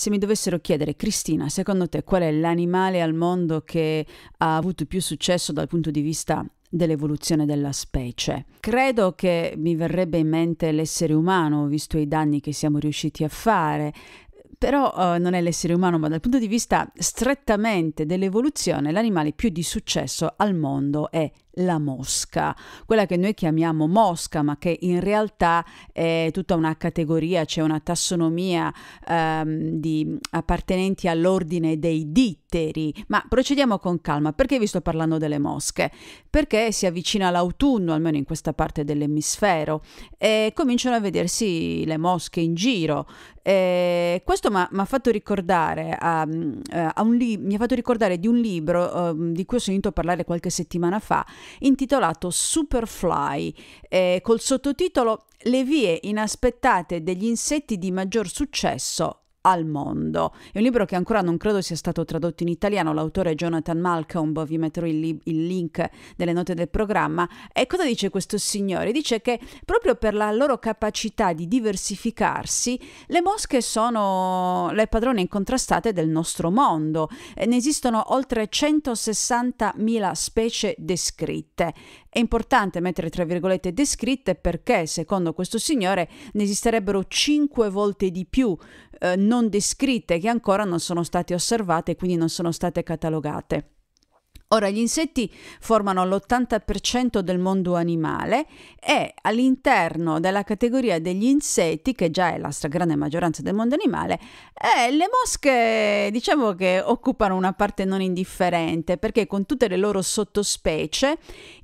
Se mi dovessero chiedere, Cristina, secondo te qual è l'animale al mondo che ha avuto più successo dal punto di vista dell'evoluzione della specie. Credo che mi verrebbe in mente l'essere umano, visto i danni che siamo riusciti a fare, però eh, non è l'essere umano, ma dal punto di vista strettamente dell'evoluzione, l'animale più di successo al mondo è la mosca, quella che noi chiamiamo mosca, ma che in realtà è tutta una categoria, c'è cioè una tassonomia ehm, di appartenenti all'ordine dei ditteri. Ma procediamo con calma, perché vi sto parlando delle mosche? Perché si avvicina l'autunno, almeno in questa parte dell'emisfero, e cominciano a vedersi le mosche in giro. E eh, questo questo mi ha fatto ricordare a, mm, eh, a un li- mi ha fatto ricordare di un libro um, di cui ho sentito parlare qualche settimana fa, intitolato Superfly, eh, col sottotitolo Le vie inaspettate degli insetti di maggior successo al mondo. È un libro che ancora non credo sia stato tradotto in italiano, l'autore è Jonathan Malcolm, vi metterò il, li- il, link delle note del programma. E cosa dice questo signore? Dice che proprio per la loro capacità di diversificarsi, le mosche sono le padrone incontrastate del nostro mondo. Ne esistono oltre 160.000 specie descritte è importante mettere tra virgolette descritte perché, secondo questo signore, ne esisterebbero 5 volte di più eh, non descritte che ancora non sono state osservate e quindi non sono state catalogate. Ora, gli insetti formano l'80% del mondo animale e all'interno della categoria degli insetti, che già è la stragrande maggioranza del mondo animale, eh, le mosche diciamo che occupano una parte non indifferente perché con tutte le loro sottospecie,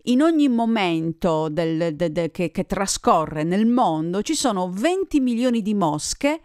in ogni momento del, de, de, che, che trascorre nel mondo ci sono 20 milioni di mosche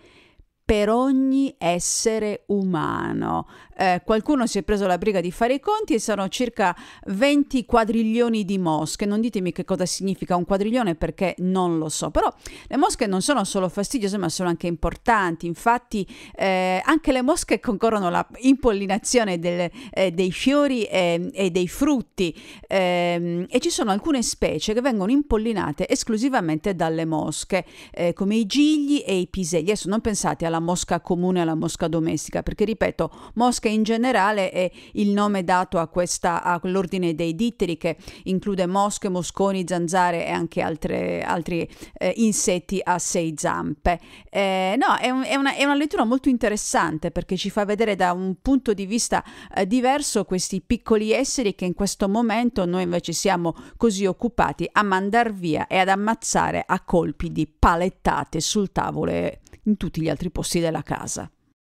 per ogni essere umano. Eh, qualcuno si è preso la briga di fare i conti e sono circa 20 quadriglioni di mosche. Non ditemi che cosa significa un quadriglione perché non lo so, però le mosche non sono solo fastidiose ma sono anche importanti. Infatti eh, anche le mosche concorrono alla impollinazione del, eh, dei fiori e, ehm, e dei frutti ehm, e ci sono alcune specie che vengono impollinate esclusivamente dalle mosche eh, come i gigli e i piselli. Adesso non pensate alla mosca comune alla mosca domestica, perché ripeto, mosca in generale è il nome dato a, questa, all'ordine dei ditteri che include mosche, mosconi, zanzare e anche altre, altri eh, insetti a sei zampe. Eh, no, è, un, è, una, è, una, lettura molto interessante perché ci fa vedere da un punto di vista eh, diverso questi piccoli esseri che in questo momento noi invece siamo così occupati a mandar via e ad ammazzare a colpi di palettate sul tavolo in tutti gli altri posti della casa.